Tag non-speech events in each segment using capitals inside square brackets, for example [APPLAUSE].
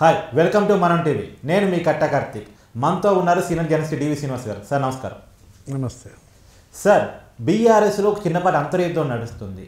hi welcome to మనం TV నేను మీ కట్ట కార్తీక్ మనతో ఉన్నారు సీనియర్ జర్నలిస్ట్ డివి శ్రీనివాస్ గారు సార్ నమస్కారం నమస్తే సార్ బీఆర్ఎస్లో ఒక చిన్నపాటి అంతర్యుద్ధం నడుస్తుంది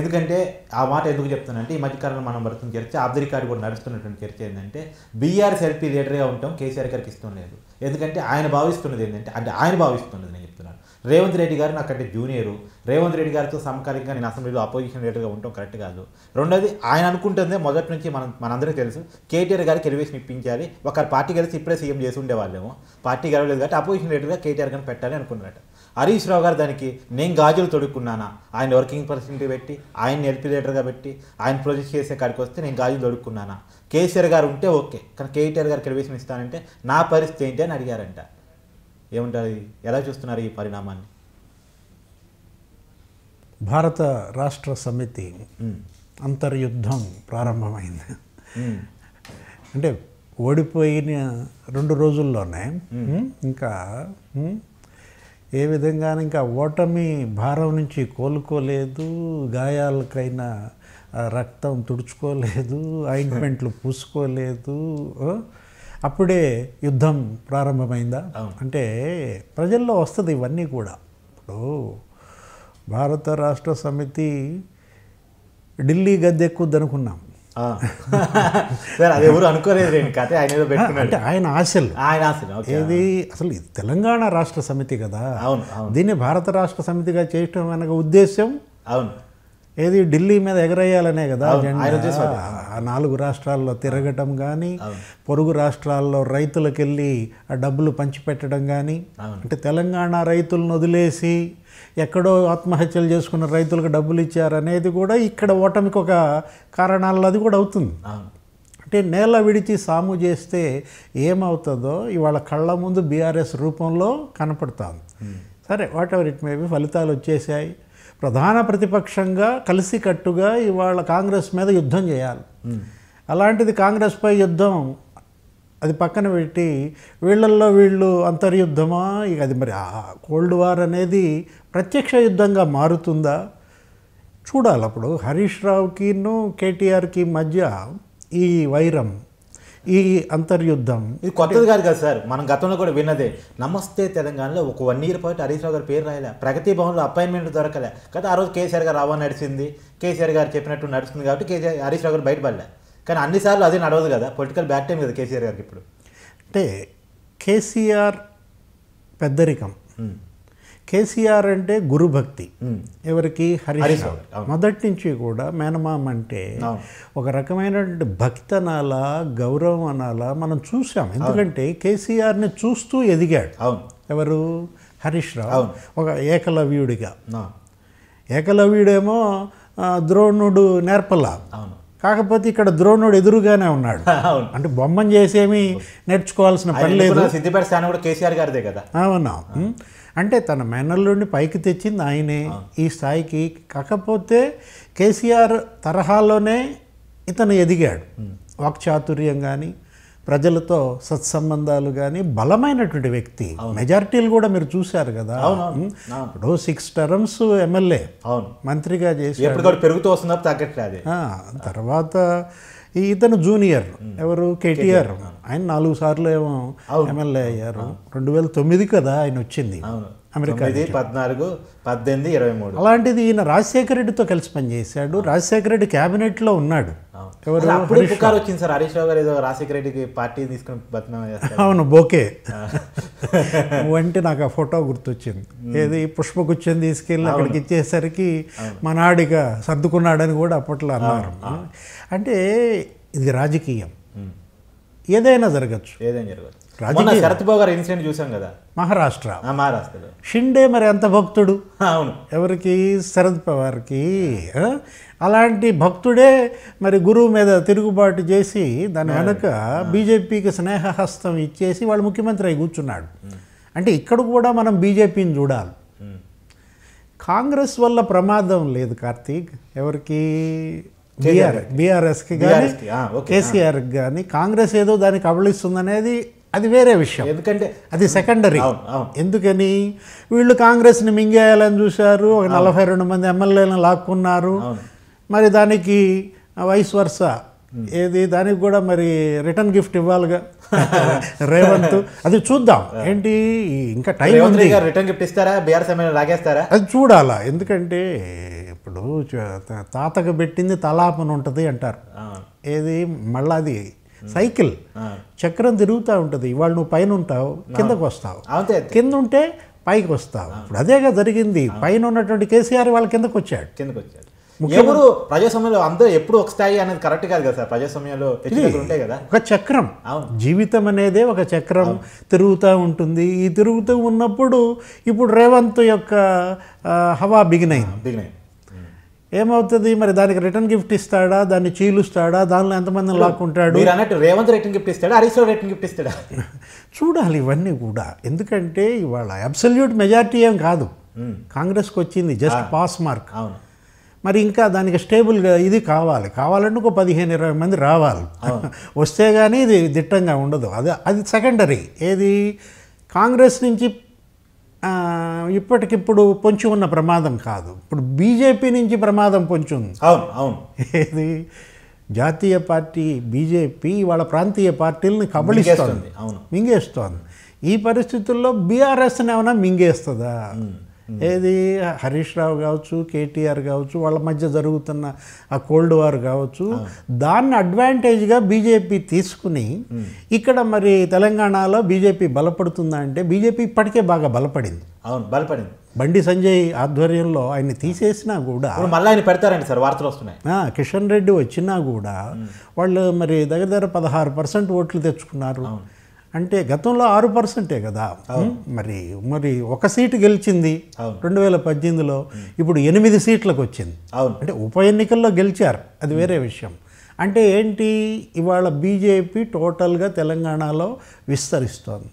ఎందుకంటే ఆ మాట ఎందుకు చెప్తున్నానంటే ఈ మధ్యకాలంలో మనం పడుతున్న చర్చ ఆఫ్ ది కూడా నడుస్తున్నటువంటి చర్చ ఏంటంటే బీఆర్ఎస్ ఎల్పీ లీడర్గా ఉంటాం కేసీఆర్ గారికి ఇష్టం లేదు ఎందుకంటే ఆయన భావిస్తున్నది ఏంటంటే అంటే ఆయన భావిస్తున్నది నేను చెప్తున్నాను రేవంత్ రెడ్డి గారు నాకంటే జూనియరు రేవంత్ రెడ్డి గారితో సమకాలికంగా నేను అసెంబ్లీలో అపోజిషన్ లీడర్గా ఉండటం కరెక్ట్ కాదు రెండోది ఆయన అనుకుంటుందే మొదటి నుంచి మనం మనందరికీ తెలుసు కేటీఆర్ గారికి ఎలివేషన్ ఇప్పించాలి ఒకరు పార్టీ కలిసి ఇప్పుడే సీఎం చేసి ఉండేవాళ్ళేమో పార్టీ గెలవలేదు కాబట్టి అపోజిషన్ లీడర్గా కేటీఆర్ గారిని పెట్టాలి అనుకున్నట్ట హరీష్ రావు గారు దానికి నేను గాజులు తొడుక్కున్నానా ఆయన వర్కింగ్ పర్సెంట్ పెట్టి ఆయన ఎల్పీ లీడర్గా పెట్టి ఆయన ప్రొజెక్ట్ చేసే కాడికి వస్తే నేను గాజులు తొడుక్కున్నానా కేసీఆర్ గారు ఉంటే ఓకే కానీ కేటీఆర్ గారికి ఎలివేషన్ ఇస్తానంటే నా పరిస్థితి ఏంటి అని అడిగారంట ఏమంటారు ఎలా చూస్తున్నారు ఈ పరిణామాన్ని భారత రాష్ట్ర సమితి అంతర్యుద్ధం ప్రారంభమైంది అంటే ఓడిపోయిన రెండు రోజుల్లోనే ఇంకా ఏ విధంగా ఇంకా ఓటమి భారం నుంచి కోలుకోలేదు గాయాలకైనా రక్తం తుడుచుకోలేదు ఆయింట్మెంట్లు [LAUGHS] పూసుకోలేదు అప్పుడే యుద్ధం ప్రారంభమైందా అంటే ప్రజల్లో వస్తుంది ఇవన్నీ కూడా ఇప్పుడు భారత రాష్ట్ర సమితి ఢిల్లీ గద్దె సార్ అది ఎవరు అనుకోలేదు ఆయన అంటే ఆయన ఆశలు ఆయన ఆశలు ఏది అసలు తెలంగాణ రాష్ట్ర సమితి కదా అవును దీన్ని భారత రాష్ట్ర సమితిగా చేయటం అనగా ఉద్దేశం అవును ఏది ఢిల్లీ మీద ఎగరేయాలనే కదా ఆ నాలుగు రాష్ట్రాల్లో తిరగటం కానీ పొరుగు రాష్ట్రాల్లో రైతులకు వెళ్ళి ఆ డబ్బులు పంచిపెట్టడం కానీ అంటే తెలంగాణ రైతులను వదిలేసి ఎక్కడో ఆత్మహత్యలు చేసుకున్న రైతులకు డబ్బులు ఇచ్చారనేది కూడా ఇక్కడ ఓటమికి ఒక కారణాల్లో అది కూడా అవుతుంది అంటే నేల విడిచి సాము చేస్తే ఏమవుతుందో ఇవాళ కళ్ళ ముందు బీఆర్ఎస్ రూపంలో కనపడుతుంది సరే whatever it may be ఫలితాలు వచ్చేసాయి ప్రధాన ప్రతిపక్షంగా కలిసికట్టుగా ఇవాళ కాంగ్రెస్ మీద యుద్ధం చేయాలి అలాంటిది కాంగ్రెస్పై యుద్ధం అది పక్కన పెట్టి వీళ్ళల్లో వీళ్ళు అంతర్యుద్ధమా ఇక అది మరి కోల్డ్ వార్ అనేది ప్రత్యక్ష యుద్ధంగా మారుతుందా చూడాలి అప్పుడు హరీష్ రావుకిను కేటీఆర్కి మధ్య ఈ వైరం ఈ అంతర్యుద్ధం ఇది కొత్తది కాదు కదా సార్ మనం గతంలో కూడా విన్నదే నమస్తే తెలంగాణలో ఒక వన్ ఇయర్ పాటు హరీష్ రావు గారు పేరు రాయలే ప్రగతి భవన్లో అపాయింట్మెంట్ దొరకలే కదా ఆ రోజు కేసీఆర్ గారు రావా నడిచింది కేసీఆర్ గారు చెప్పినట్టు నడుస్తుంది కాబట్టి కేసీఆర్ హరీష్ రావు గారు బయటపడలే కానీ అన్నిసార్లు అదే నడవదు కదా పొలిటికల్ బ్యాక్ టైం కదా కేసీఆర్ గారికి ఇప్పుడు అంటే కేసీఆర్ పెద్దరికం కేసీఆర్ అంటే గురుభక్తి ఎవరికి హరి మొదటి నుంచి కూడా మేనమామ అంటే ఒక రకమైనటువంటి భక్తి అనాలా గౌరవం అనాలా మనం చూసాం ఎందుకంటే కేసీఆర్ని చూస్తూ ఎదిగాడు ఎవరు హరీష్ రావు ఒక ఏకలవ్యుడిగా ఏకలవ్యుడేమో ద్రోణుడు నేర్పల కాకపోతే ఇక్కడ ద్రోణుడు ఎదురుగానే ఉన్నాడు అంటే బొమ్మను చేసేమి నేర్చుకోవాల్సిన పని లేదు సిద్ధిపేట స్థానం కూడా కేసీఆర్ గారిదే కదా అవునా అంటే తన మెనల్లోని పైకి తెచ్చింది ఆయనే ఈ స్థాయికి కాకపోతే కేసీఆర్ తరహాలోనే ఇతను ఎదిగాడు వాక్చాతుర్యం కానీ ప్రజలతో సత్సంబంధాలు కానీ బలమైనటువంటి వ్యక్తి మెజారిటీలు కూడా మీరు చూశారు కదా ఇప్పుడు సిక్స్ టర్మ్స్ ఎమ్మెల్యే మంత్రిగా చేసి పెరుగుతూ వస్తున్నారు తర్వాత ఈ ఇతను జూనియర్ ఎవరు కేటీఆర్ ఆయన నాలుగు సార్లు ఏమో ఎమ్మెల్యే అయ్యారు రెండు వేల తొమ్మిది కదా ఆయన వచ్చింది అమెరికా పద్నాలుగు పద్దెనిమిది ఇరవై మూడు అలాంటిది ఈయన రాజశేఖర రెడ్డితో కలిసి పనిచేశాడు రాజశేఖర రెడ్డి క్యాబినెట్లో ఉన్నాడు ఎవరు వచ్చింది సార్ హరీష్ రావు గారు ఏదో రాజశేఖర రెడ్డికి పార్టీ తీసుకుని అవును బోకే వంటి [LAUGHS] నాకు ఆ ఫోటో గుర్తొచ్చింది ఏది పుష్పగుచ్చం తీసుకెళ్ళి అక్కడికి ఇచ్చేసరికి మనాడిగా సర్దుకున్నాడని కూడా అప్పట్లో అన్నారు అంటే ఇది రాజకీయం ఏదైనా జరగచ్చు ఏదైనా జరగచ్చు రాజకీయ శరత్బాబు గారు ఇన్సిడెంట్ చూసాం కదా మహారాష్ట్ర మహారాష్ట్రలో షిండే మరి ఎంత భక్తుడు అవును ఎవరికి శరద్ పవార్కి అలాంటి భక్తుడే మరి గురువు మీద తిరుగుబాటు చేసి దాని వెనక బీజేపీకి స్నేహహస్తం ఇచ్చేసి వాళ్ళు ముఖ్యమంత్రి అయి కూర్చున్నాడు అంటే ఇక్కడ కూడా మనం బీజేపీని చూడాలి కాంగ్రెస్ వల్ల ప్రమాదం లేదు కార్తీక్ ఎవరికి బీఆర్ బీఆర్ఎస్కి కానీ కేసీఆర్కి కానీ కాంగ్రెస్ ఏదో దానికి అవళిస్తుంది అనేది అది వేరే విషయం ఎందుకంటే అది సెకండరీ ఎందుకని వీళ్ళు కాంగ్రెస్ని మింగేయాలని చూశారు ఒక నలభై రెండు మంది ఎమ్మెల్యేలను లాక్కున్నారు మరి దానికి వైస్ వరుస ఏది దానికి కూడా మరి రిటర్న్ గిఫ్ట్ ఇవ్వాలిగా [LAUGHS] రేవంత్ అది చూద్దాం ఏంటి ఇంకా టైం ఉంది రిటర్న్ గిఫ్ట్ ఇస్తారా బీఆర్ ఎమ్మెల్యే లాగేస్తారా అది చూడాలా ఎందుకంటే ఇప్పుడు తాతకు పెట్టింది తలాపన ఉంటుంది అంటారు ఏది మళ్ళీ అది సైకిల్ చక్రం తిరుగుతూ ఉంటుంది ఇవాళ నువ్వు పైన ఉంటావు కిందకు వస్తావు కింద ఉంటే పైకి వస్తావు ఇప్పుడు అదేగా జరిగింది పైన ఉన్నటువంటి కేసీఆర్ వాళ్ళ కిందకు వచ్చాడు కిందకు వచ్చాడు ఎవరు ప్రజాస్వామ్యంలో అందరూ ఎప్పుడు ఒక స్థాయి అనేది కరెక్ట్ కాదు కదా సార్ ప్రజాస్వామ్యంలో ఉంటాయి కదా ఒక చక్రం జీవితం అనేదే ఒక చక్రం తిరుగుతూ ఉంటుంది ఈ తిరుగుతూ ఉన్నప్పుడు ఇప్పుడు రేవంత్ యొక్క హవా బిగినైంది బిగినైంది ఏమవుతుంది మరి దానికి రిటర్న్ గిఫ్ట్ ఇస్తాడా దాన్ని చీలుస్తాడా దానిలో ఎంతమందిని లాక్కుంటాడు అన్నట్టు రేవంత్ రిటర్న్ గిఫ్ట్ ఇస్తాడా హరీష్ రిటర్న్ గిఫ్ట్ ఇస్తాడా [LAUGHS] చూడాలి ఇవన్నీ కూడా ఎందుకంటే ఇవాళ అబ్సల్యూట్ మెజార్టీ ఏం కాదు కాంగ్రెస్కి వచ్చింది జస్ట్ పాస్ మార్క్ మరి ఇంకా దానికి స్టేబుల్ ఇది కావాలి కావాలంటే ఒక పదిహేను ఇరవై మంది రావాలి [LAUGHS] వస్తే కానీ ఇది దిట్టంగా ఉండదు అది అది సెకండరీ ఏది కాంగ్రెస్ నుంచి ఇప్పటికిప్పుడు పొంచి ఉన్న ప్రమాదం కాదు ఇప్పుడు బీజేపీ నుంచి ప్రమాదం పొంచి ఉంది అవును అవును ఏది జాతీయ పార్టీ బీజేపీ వాళ్ళ ప్రాంతీయ పార్టీలని కబళిస్తోంది అవును మింగేస్తోంది ఈ పరిస్థితుల్లో బీఆర్ఎస్ని ఏమైనా మింగేస్తుందా ఏది హరీష్ రావు కావచ్చు కేటీఆర్ కావచ్చు వాళ్ళ మధ్య జరుగుతున్న ఆ కోల్డ్ వార్ కావచ్చు దాన్ని అడ్వాంటేజ్గా బీజేపీ తీసుకుని ఇక్కడ మరి తెలంగాణలో బీజేపీ బలపడుతుందా అంటే బీజేపీ ఇప్పటికే బాగా బలపడింది అవును బలపడింది బండి సంజయ్ ఆధ్వర్యంలో ఆయన తీసేసినా కూడా మళ్ళీ ఆయన పెడతారండి సార్ వార్తలు వస్తున్నాయి కిషన్ రెడ్డి వచ్చినా కూడా వాళ్ళు మరి దగ్గర దగ్గర పదహారు పర్సెంట్ ఓట్లు తెచ్చుకున్నారు అంటే గతంలో ఆరు పర్సెంటే కదా మరి మరి ఒక సీటు గెలిచింది రెండు వేల పద్దెనిమిదిలో ఇప్పుడు ఎనిమిది సీట్లకు వచ్చింది అంటే ఉప ఎన్నికల్లో గెలిచారు అది వేరే విషయం అంటే ఏంటి ఇవాళ బీజేపీ టోటల్గా తెలంగాణలో విస్తరిస్తోంది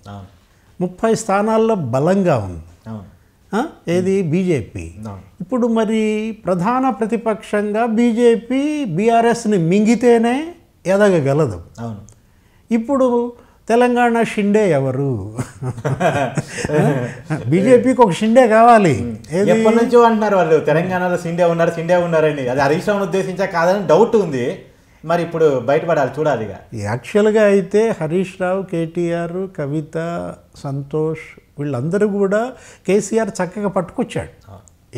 ముప్పై స్థానాల్లో బలంగా ఉంది ఏది బీజేపీ ఇప్పుడు మరి ప్రధాన ప్రతిపక్షంగా బీజేపీ బీఆర్ఎస్ని మింగితేనే ఎదగగలదు ఇప్పుడు తెలంగాణ షిండే ఎవరు బీజేపీకి ఒక షిండే కావాలి ఎప్పటి నుంచో అంటున్నారు వాళ్ళు తెలంగాణలో షిండే ఉన్నారు షిండే ఉన్నారని అది హరీష్ ఉద్దేశించా కాదని డౌట్ ఉంది మరి ఇప్పుడు బయటపడాలి చూడాలి ఇక యాక్చువల్గా అయితే హరీష్ రావు కేటీఆర్ కవిత సంతోష్ వీళ్ళందరూ కూడా కేసీఆర్ చక్కగా పట్టుకొచ్చాడు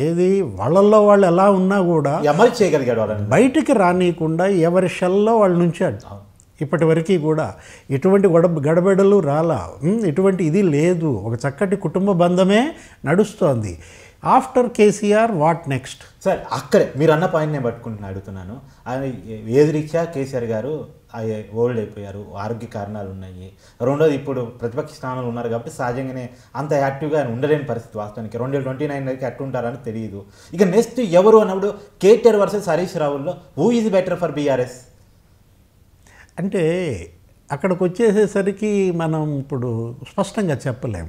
ఏది వాళ్ళల్లో వాళ్ళు ఎలా ఉన్నా కూడా అమలు చేయగలిగాడు బయటికి రానియకుండా ఎవరి షెల్లో వాళ్ళు నుంచాడు ఇప్పటివరకు కూడా ఎటువంటి గొడ గడబిడలు రాలా ఎటువంటి ఇది లేదు ఒక చక్కటి కుటుంబ బంధమే నడుస్తోంది after KCR what next sir అక్కడే మీరు అన్న పాయింట్ నేను పట్టుకుంటున్నా అడుగుతున్నాను ఏది ఏదిరిచ్చా కేసీఆర్ గారు ఓల్డ్ అయిపోయారు ఆరోగ్య కారణాలు ఉన్నాయి రెండోది ఇప్పుడు ప్రతిపక్ష స్థానాలు ఉన్నారు కాబట్టి సహజంగానే అంత యాక్టివ్గా ఆయన ఉండలేని పరిస్థితి వాస్తవానికి రెండు వేల ట్వంటీ నైన్ వరకు ఎట్టు ఉంటారని తెలియదు ఇక నెక్స్ట్ ఎవరు అన్నప్పుడు కేటీఆర్ వర్సెస్ హరీష్ రావుల్లో who is better for BRS అంటే అక్కడికి వచ్చేసేసరికి మనం ఇప్పుడు స్పష్టంగా చెప్పలేం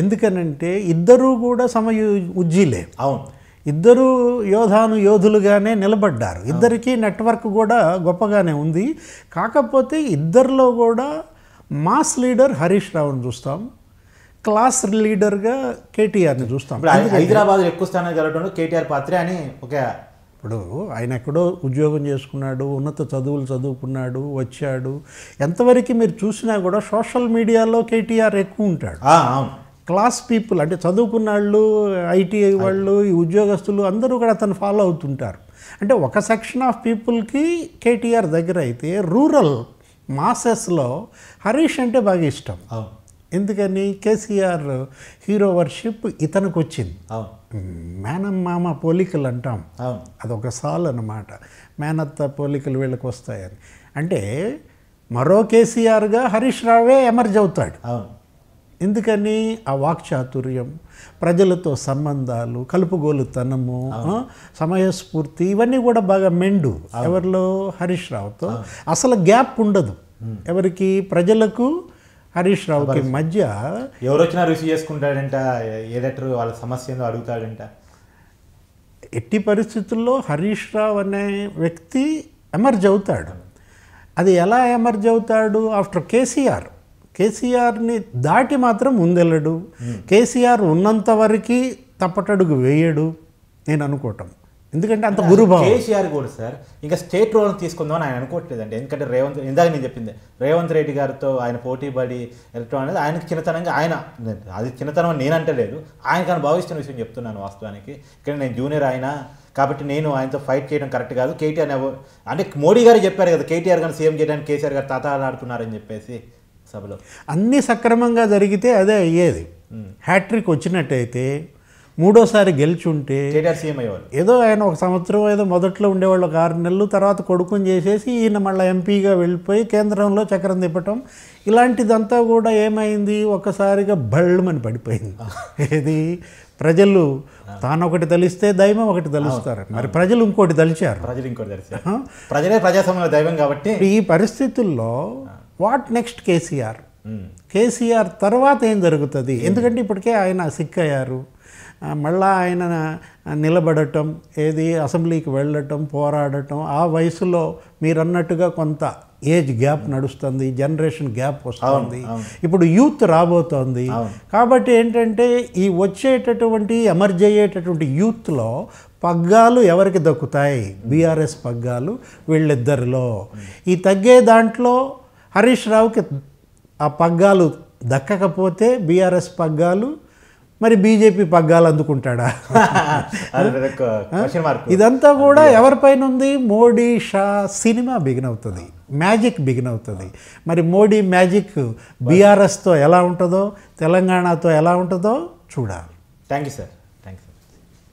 ఎందుకనంటే ఇద్దరూ కూడా సమయ ఉజ్జీలే అవును ఇద్దరు యోధాను యోధులుగానే నిలబడ్డారు ఇద్దరికీ నెట్వర్క్ కూడా గొప్పగానే ఉంది కాకపోతే ఇద్దరిలో కూడా మాస్ లీడర్ హరీష్ రావుని చూస్తాం క్లాస్ లీడర్గా కేటీఆర్ని చూస్తాం హైదరాబాద్ ఎక్కువ స్థానం కలవడంలో కేటీఆర్ పాత్ర అని ఒక ఇప్పుడు ఆయన ఎక్కడో ఉద్యోగం చేసుకున్నాడు ఉన్నత చదువులు చదువుకున్నాడు వచ్చాడు ఎంతవరకు మీరు చూసినా కూడా సోషల్ మీడియాలో కేటీఆర్ ఎక్కువ ఉంటాడు క్లాస్ పీపుల్ అంటే చదువుకున్న వాళ్ళు ఐటీఐ వాళ్ళు ఈ ఉద్యోగస్తులు అందరూ కూడా అతను ఫాలో అవుతుంటారు అంటే ఒక సెక్షన్ ఆఫ్ పీపుల్కి కేటీఆర్ దగ్గర అయితే రూరల్ మాసెస్లో హరీష్ అంటే బాగా ఇష్టం ఎందుకని కేసీఆర్ హీరో వర్షిప్ ఇతనికి వచ్చింది మామ పోలికలు అంటాం అదొక సాల్ అనమాట మేనత్త పోలికలు వీళ్ళకి వస్తాయని అంటే మరో కేసీఆర్గా హరీష్ రావే ఎమర్జ్ అవుతాడు ఎందుకని ఆ వాక్చాతుర్యం ప్రజలతో సంబంధాలు కలుపుగోలుతనము సమయస్ఫూర్తి ఇవన్నీ కూడా బాగా మెండు ఎవరిలో హరీష్ రావుతో అసలు గ్యాప్ ఉండదు ఎవరికి ప్రజలకు హరీష్ రావుకి మధ్య ఎవరు వచ్చినా రిసీవ్ చేసుకుంటాడంట ఏ లెటర్ వాళ్ళ సమస్య ఏందో అడుగుతాడంట ఎట్టి పరిస్థితుల్లో హరీష్ రావు అనే వ్యక్తి ఎమర్జ్ అవుతాడు అది ఎలా ఎమర్జ్ అవుతాడు ఆఫ్టర్ కేసీఆర్ కేసీఆర్ని దాటి మాత్రం ముందెళ్ళడు కేసీఆర్ ఉన్నంత వరకు తప్పటడుగు వేయడు నేను అనుకోవటం ఎందుకంటే అంత గురుభావం కేసీఆర్ కూడా సార్ ఇంకా స్టేట్ రోల్ అని ఆయన అనుకోవట్లేదండి ఎందుకంటే రేవంత్ ఇందాక నేను చెప్పింది రేవంత్ రెడ్డి గారితో ఆయన పోటీ పడి ఎలక్ట్రో అనేది ఆయన చిన్నతనంగా ఆయన అది చిన్నతనం నేను అంటలేదు కానీ భావిస్తున్న విషయం చెప్తున్నాను వాస్తవానికి ఇక్కడ నేను జూనియర్ ఆయన కాబట్టి నేను ఆయనతో ఫైట్ చేయడం కరెక్ట్ కాదు కేటీఆర్ అంటే మోడీ గారు చెప్పారు కదా కేటీఆర్ గారు సీఎం చేయడానికి కేసీఆర్ గారు తాతాడాడుతున్నారని చెప్పేసి సభలో అన్ని సక్రమంగా జరిగితే అదే అయ్యేది హ్యాట్రిక్ వచ్చినట్టయితే మూడోసారి గెలిచుంటే ఏదో ఆయన ఒక సంవత్సరం ఏదో మొదట్లో ఉండేవాళ్ళు ఒక ఆరు నెలలు తర్వాత కొడుకుని చేసేసి ఈయన మళ్ళీ ఎంపీగా వెళ్ళిపోయి కేంద్రంలో చక్రం తిప్పటం ఇలాంటిదంతా కూడా ఏమైంది ఒక్కసారిగా బళ్ళమని పడిపోయింది ఏది ప్రజలు తాను ఒకటి తలిస్తే దైవం ఒకటి తలుస్తారు మరి ప్రజలు ఇంకోటి తలిచారు ప్రజలు ఇంకోటి తలిచారు ప్రజలే ప్రజాస్వామ్య దైవం కాబట్టి ఈ పరిస్థితుల్లో వాట్ నెక్స్ట్ కేసీఆర్ కేసీఆర్ తర్వాత ఏం జరుగుతుంది ఎందుకంటే ఇప్పటికే ఆయన సిక్ అయ్యారు మళ్ళా ఆయన నిలబడటం ఏది అసెంబ్లీకి వెళ్ళటం పోరాడటం ఆ వయసులో మీరన్నట్టుగా కొంత ఏజ్ గ్యాప్ నడుస్తుంది జనరేషన్ గ్యాప్ వస్తుంది ఇప్పుడు యూత్ రాబోతోంది కాబట్టి ఏంటంటే ఈ వచ్చేటటువంటి ఎమర్జ్ అయ్యేటటువంటి యూత్లో పగ్గాలు ఎవరికి దక్కుతాయి బీఆర్ఎస్ పగ్గాలు వీళ్ళిద్దరిలో ఈ తగ్గే దాంట్లో హరీష్ రావుకి ఆ పగ్గాలు దక్కకపోతే బీఆర్ఎస్ పగ్గాలు మరి బీజేపీ పగ్గాలు అందుకుంటాడా ఇదంతా కూడా ఎవరిపైన ఉంది మోడీ షా సినిమా బిగిన్ అవుతుంది మ్యాజిక్ బిగిన్ అవుతుంది మరి మోడీ మ్యాజిక్ బీఆర్ఎస్తో ఎలా ఉంటుందో తెలంగాణతో ఎలా ఉంటుందో చూడాలి థ్యాంక్ యూ సార్